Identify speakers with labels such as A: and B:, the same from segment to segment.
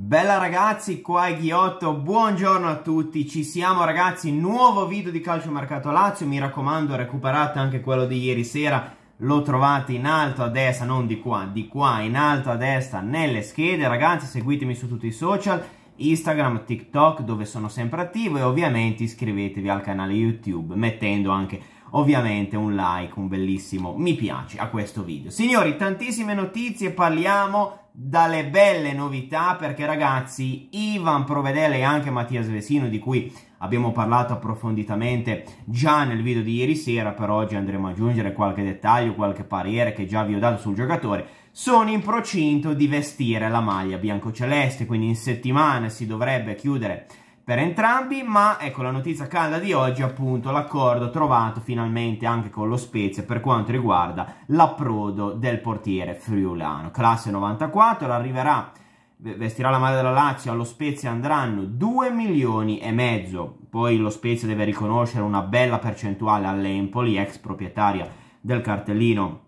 A: Bella ragazzi, qua è Ghiotto, buongiorno a tutti, ci siamo ragazzi, nuovo video di Calcio Mercato Lazio, mi raccomando recuperate anche quello di ieri sera, lo trovate in alto a destra, non di qua, di qua in alto a destra nelle schede ragazzi, seguitemi su tutti i social, Instagram, TikTok dove sono sempre attivo e ovviamente iscrivetevi al canale YouTube mettendo anche ovviamente un like, un bellissimo mi piace a questo video. Signori, tantissime notizie, parliamo dalle belle novità perché ragazzi, Ivan Provedele e anche Mattias Vesino di cui abbiamo parlato approfonditamente già nel video di ieri sera, per oggi andremo ad aggiungere qualche dettaglio, qualche parere che già vi ho dato sul giocatore, sono in procinto di vestire la maglia biancoceleste, quindi in settimana si dovrebbe chiudere per entrambi, ma ecco la notizia calda di oggi appunto l'accordo trovato finalmente anche con lo Spezia per quanto riguarda l'approdo del portiere friulano. Classe 94, arriverà, vestirà la maglia della Lazio, allo Spezia andranno 2 milioni e mezzo, poi lo Spezia deve riconoscere una bella percentuale all'Empoli, ex proprietaria del cartellino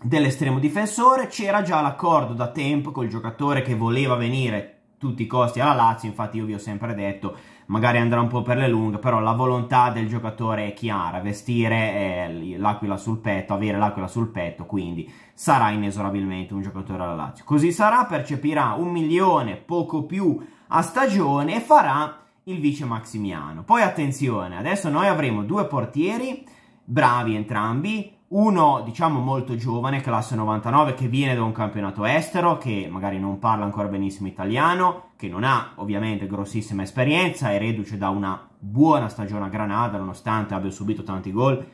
A: dell'estremo difensore, c'era già l'accordo da tempo col giocatore che voleva venire tutti i costi alla Lazio, infatti io vi ho sempre detto magari andrà un po' per le lunghe, però la volontà del giocatore è chiara, vestire eh, l'aquila sul petto, avere l'aquila sul petto, quindi sarà inesorabilmente un giocatore alla Lazio. Così sarà, percepirà un milione, poco più, a stagione e farà il vice Maximiano. Poi attenzione, adesso noi avremo due portieri, bravi entrambi, uno diciamo molto giovane, classe 99, che viene da un campionato estero, che magari non parla ancora benissimo italiano, che non ha ovviamente grossissima esperienza, è reduce da una buona stagione a Granada, nonostante abbia subito tanti gol,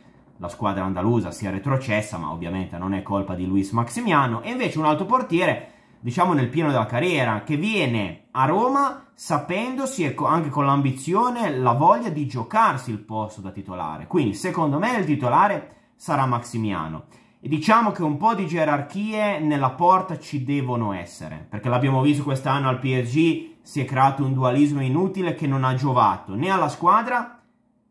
A: la squadra andalusa si è retrocessa, ma ovviamente non è colpa di Luis Maximiano, e invece un altro portiere, diciamo nel pieno della carriera, che viene a Roma sapendosi e anche con l'ambizione, la voglia di giocarsi il posto da titolare. Quindi secondo me il titolare sarà Maximiano. E diciamo che un po' di gerarchie nella porta ci devono essere, perché l'abbiamo visto quest'anno al PSG, si è creato un dualismo inutile che non ha giovato né alla squadra,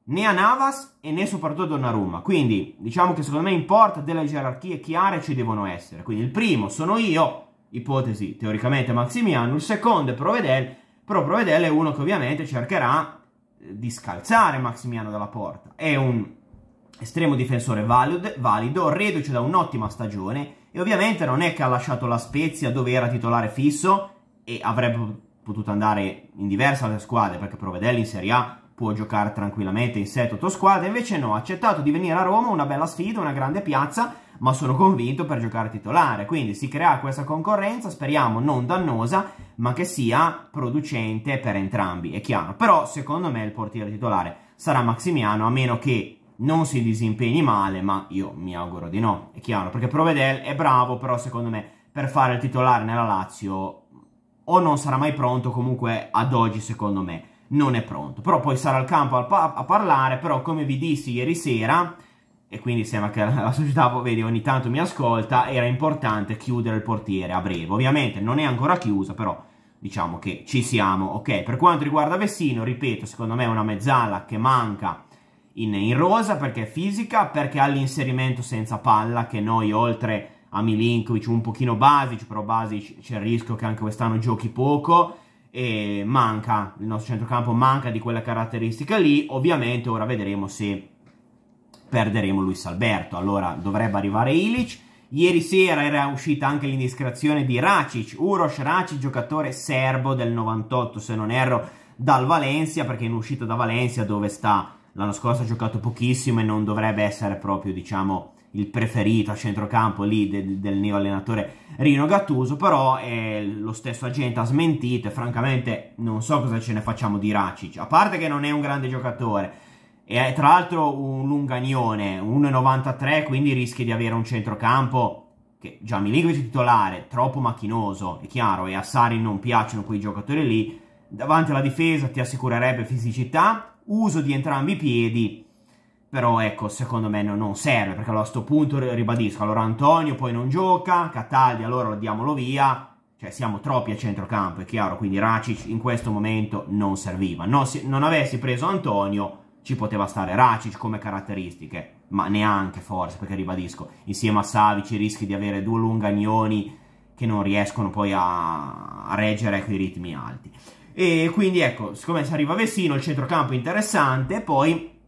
A: né a Navas e né soprattutto a Donnarumma. Quindi diciamo che secondo me in porta delle gerarchie chiare ci devono essere. Quindi il primo sono io, ipotesi teoricamente Maximiano, il secondo è Provedel, però Provedel è uno che ovviamente cercherà eh, di scalzare Maximiano dalla porta. È un estremo difensore valido, valido, reduce da un'ottima stagione e ovviamente non è che ha lasciato la Spezia dove era titolare fisso e avrebbe potuto andare in diverse altre squadre perché Provedelli in Serie A può giocare tranquillamente in 7-8 squadre, invece no, ha accettato di venire a Roma, una bella sfida, una grande piazza, ma sono convinto per giocare titolare, quindi si crea questa concorrenza, speriamo non dannosa, ma che sia producente per entrambi, è chiaro. Però secondo me il portiere titolare sarà Maximiano, a meno che non si disimpegni male, ma io mi auguro di no, è chiaro, perché Provedel è bravo, però secondo me per fare il titolare nella Lazio o non sarà mai pronto, comunque ad oggi secondo me non è pronto. Però poi sarà al campo a, pa a parlare, però come vi dissi ieri sera, e quindi sembra che la, società, vedi, ogni tanto mi ascolta, era importante chiudere il portiere a breve. Ovviamente non è ancora chiusa, però diciamo che ci siamo, ok? Per quanto riguarda Vessino, ripeto, secondo me è una mezzala che manca in, in rosa perché è fisica, perché ha l'inserimento senza palla che noi oltre a Milinkovic, un pochino Basic, però Basic c'è il rischio che anche quest'anno giochi poco e manca, il nostro centrocampo manca di quella caratteristica lì, ovviamente ora vedremo se perderemo Luis Alberto, allora dovrebbe arrivare Ilic, ieri sera era uscita anche l'indiscrezione di Racic, Uros Racic, giocatore serbo del 98 se non erro, dal Valencia, perché in uscita da Valencia dove sta l'anno scorso ha giocato pochissimo e non dovrebbe essere proprio, diciamo, il preferito a centrocampo lì del, del neo allenatore Rino Gattuso, però eh, lo stesso agente ha smentito e francamente non so cosa ce ne facciamo di Racic, a parte che non è un grande giocatore e è eh, tra l'altro un lungagnone, 1,93 quindi rischi di avere un centrocampo che già Milinkovic è titolare, troppo macchinoso, è chiaro, e a Sari non piacciono quei giocatori lì, davanti alla difesa ti assicurerebbe fisicità, uso di entrambi i piedi, però ecco, secondo me non, serve, perché allora a questo punto ribadisco, allora Antonio poi non gioca, Cataldi allora lo diamolo via, cioè siamo troppi a centrocampo, è chiaro, quindi Racic in questo momento non serviva, no, se non avessi preso Antonio ci poteva stare Racic come caratteristiche, ma neanche forse, perché ribadisco, insieme a Savic rischi di avere due lungagnoni che non riescono poi a, a reggere ecco, i ritmi alti. E quindi ecco, siccome si arriva a Vessino, il centrocampo interessante, poi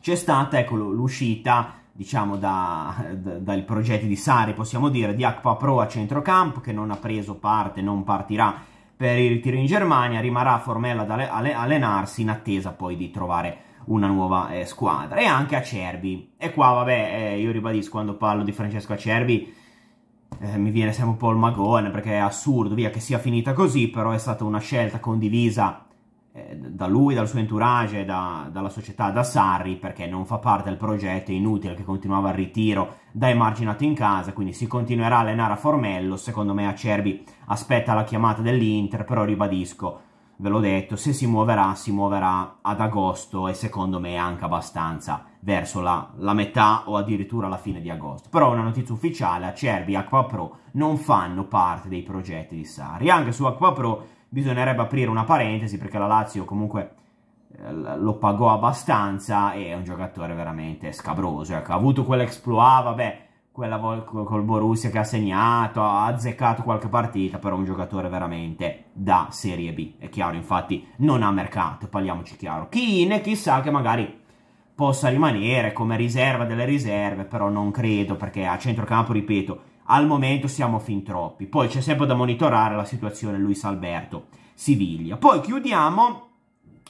A: c'è stata ecco, l'uscita diciamo da, da, dai progetti di Sari, possiamo dire, di Akpa Pro a centrocampo, che non ha preso parte, non partirà per il ritiro in Germania, rimarrà a Formella ad ale, allenarsi in attesa poi di trovare una nuova eh, squadra, e anche Acerbi. E qua, vabbè, eh, io ribadisco, quando parlo di Francesco Acerbi, eh, mi viene sempre un po' il magone perché è assurdo, via, che sia finita così, però è stata una scelta condivisa eh, da lui, dal suo entourage, da, dalla società, da Sarri, perché non fa parte del progetto, è inutile che continuava il ritiro da emarginato in casa, quindi si continuerà a allenare a Formello, secondo me Acerbi aspetta la chiamata dell'Inter, però ribadisco, ve l'ho detto, se si muoverà, si muoverà ad agosto e secondo me anche abbastanza verso la, la, metà o addirittura la fine di agosto. Però una notizia ufficiale, Acerbi e AquaPro non fanno parte dei progetti di Sarri. Anche su AquaPro bisognerebbe aprire una parentesi perché la Lazio comunque eh, lo pagò abbastanza e è un giocatore veramente scabroso. Ecco, ha avuto quell'exploit, ah, vabbè, quella vol- col Borussia che ha segnato, ha azzeccato qualche partita, però un giocatore veramente da Serie B. È chiaro, infatti, non ha mercato, parliamoci chiaro. Chi ne chissà che magari possa rimanere come riserva delle riserve, però non credo perché a centrocampo, ripeto, al momento siamo fin troppi. Poi c'è sempre da monitorare la situazione Luis Alberto Siviglia. Poi chiudiamo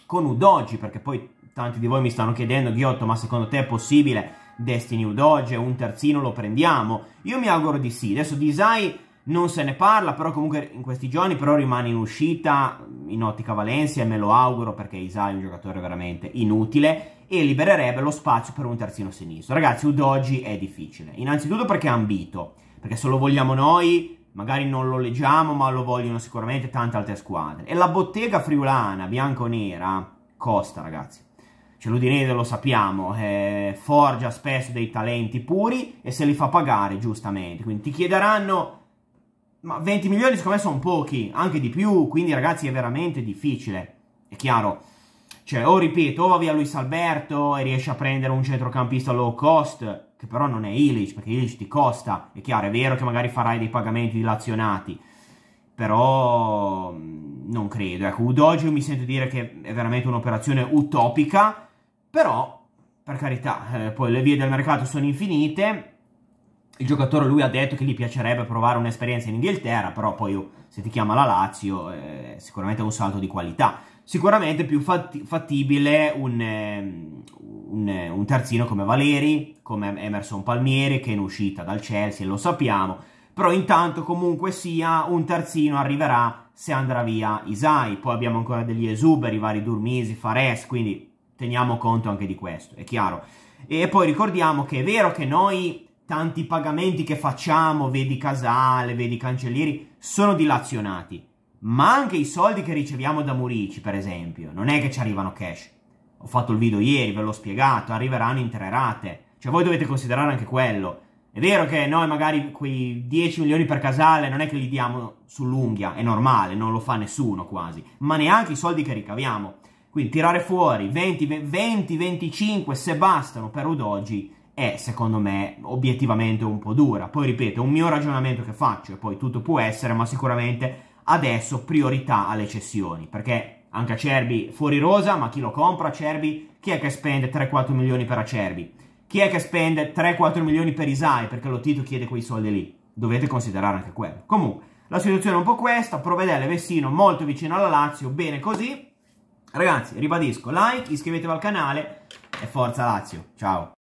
A: con Udogi perché poi tanti di voi mi stanno chiedendo Ghiotto, ma secondo te è possibile Destiny Udoge, un terzino lo prendiamo? Io mi auguro di sì. Adesso Desai non se ne parla, però comunque in questi giorni però rimane in uscita in ottica Valencia e me lo auguro perché Isai è un giocatore veramente inutile e libererebbe lo spazio per un terzino sinistro. Ragazzi, Udogi è difficile, innanzitutto perché è ambito, perché se lo vogliamo noi magari non lo leggiamo ma lo vogliono sicuramente tante altre squadre. E la bottega friulana, bianco-nera, costa ragazzi. Cioè l'Udinese lo sappiamo, eh, forgia spesso dei talenti puri e se li fa pagare giustamente, quindi ti chiederanno ma 20 milioni secondo me sono pochi, anche di più, quindi ragazzi è veramente difficile, è chiaro. Cioè, o ripeto, o va via Luis Alberto e riesce a prendere un centrocampista low cost, che però non è Illich, perché Illich ti costa, è chiaro, è vero che magari farai dei pagamenti dilazionati, però mm, non credo. Ecco, Udoge mi sento dire che è veramente un'operazione utopica, però, per carità, eh, poi le vie del mercato sono infinite, il giocatore lui ha detto che gli piacerebbe provare un'esperienza in Inghilterra, però poi oh, se ti chiama la Lazio eh, sicuramente è un salto di qualità. Sicuramente più fatti fattibile un, ehm, un, un, terzino come Valeri, come Emerson Palmieri che è in uscita dal Chelsea, lo sappiamo, però intanto comunque sia un terzino arriverà se andrà via Isai, poi abbiamo ancora degli esuberi, vari Durmisi, Fares, quindi teniamo conto anche di questo, è chiaro. E poi ricordiamo che è vero che noi tanti pagamenti che facciamo, vedi Casale, vedi Cancellieri, sono dilazionati. Ma anche i soldi che riceviamo da Murici, per esempio, non è che ci arrivano cash. Ho fatto il video ieri, ve l'ho spiegato, arriveranno in tre rate. Cioè voi dovete considerare anche quello. È vero che noi magari quei 10 milioni per Casale non è che li diamo sull'unghia, è normale, non lo fa nessuno quasi, ma neanche i soldi che ricaviamo. Quindi tirare fuori 20, 20 25 se bastano per Udoggi è secondo me obiettivamente un po' dura. Poi ripeto, è un mio ragionamento che faccio e poi tutto può essere, ma sicuramente adesso priorità alle cessioni, perché anche Acerbi fuori rosa, ma chi lo compra Acerbi? Chi è che spende 3-4 milioni per Acerbi? Chi è che spende 3-4 milioni per Isai perché lo Tito chiede quei soldi lì? Dovete considerare anche quello. Comunque, la situazione è un po' questa, Provedelle Vessino molto vicino alla Lazio, bene così. Ragazzi, ribadisco, like, iscrivetevi al canale e forza Lazio, ciao!